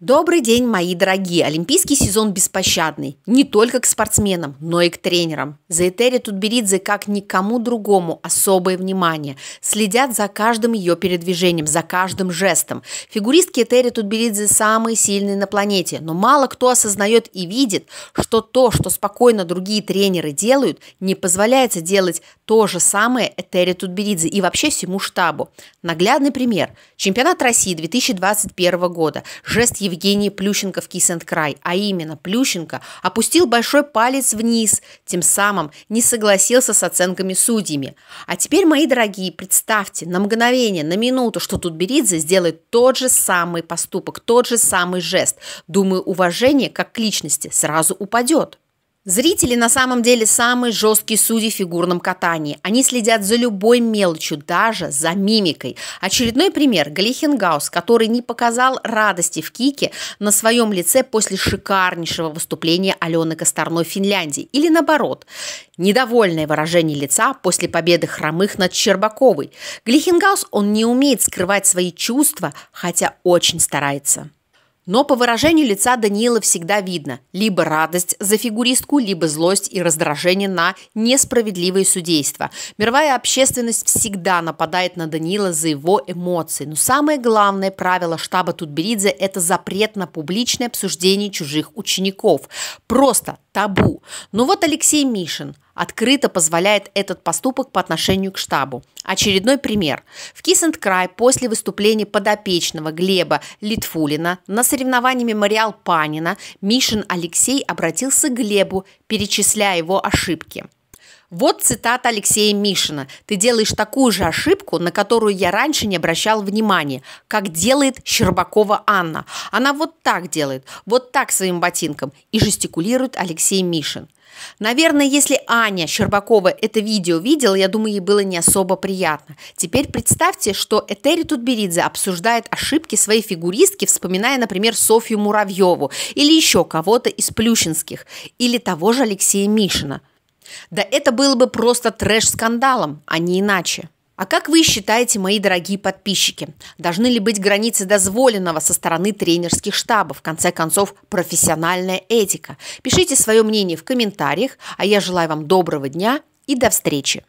Добрый день, мои дорогие! Олимпийский сезон беспощадный. Не только к спортсменам, но и к тренерам. За Этери Тутберидзе, как никому другому, особое внимание. Следят за каждым ее передвижением, за каждым жестом. Фигуристки Этери Тутберидзе самые сильные на планете, но мало кто осознает и видит, что то, что спокойно другие тренеры делают, не позволяется делать то же самое Этери Тутберидзе и вообще всему штабу. Наглядный пример. Чемпионат России 2021 года. Жест Евгений Плющенко в Кисенд-Край, а именно Плющенко опустил большой палец вниз, тем самым не согласился с оценками судьями. А теперь, мои дорогие, представьте на мгновение, на минуту, что тут Беридзе сделает тот же самый поступок, тот же самый жест. Думаю, уважение как к личности сразу упадет. Зрители на самом деле самые жесткие судьи в фигурном катании. Они следят за любой мелочью, даже за мимикой. Очередной пример – Галихенгаус, который не показал радости в кике на своем лице после шикарнейшего выступления Алены Косторной в Финляндии. Или наоборот, недовольное выражение лица после победы Хромых над Щербаковой. Галихенгаус, он не умеет скрывать свои чувства, хотя очень старается. Но по выражению лица Даниила всегда видно либо радость за фигуристку, либо злость и раздражение на несправедливое судейство. Мировая общественность всегда нападает на Даниила за его эмоции. Но самое главное правило штаба Тутберидзе – это запрет на публичное обсуждение чужих учеников. Просто табу. Ну вот Алексей Мишин – открыто позволяет этот поступок по отношению к штабу. Очередной пример. В Кисенд-Край после выступления подопечного Глеба Литфулина на соревновании «Мемориал Панина» Мишин Алексей обратился к Глебу, перечисляя его ошибки – вот цитата Алексея Мишина. «Ты делаешь такую же ошибку, на которую я раньше не обращал внимания, как делает Щербакова Анна. Она вот так делает, вот так своим ботинком» и жестикулирует Алексей Мишин. Наверное, если Аня Щербакова это видео видела, я думаю, ей было не особо приятно. Теперь представьте, что Этери Тутберидзе обсуждает ошибки своей фигуристки, вспоминая, например, Софью Муравьеву или еще кого-то из Плющинских, или того же Алексея Мишина – да это было бы просто трэш-скандалом, а не иначе. А как вы считаете, мои дорогие подписчики, должны ли быть границы дозволенного со стороны тренерских штабов? В конце концов, профессиональная этика. Пишите свое мнение в комментариях, а я желаю вам доброго дня и до встречи.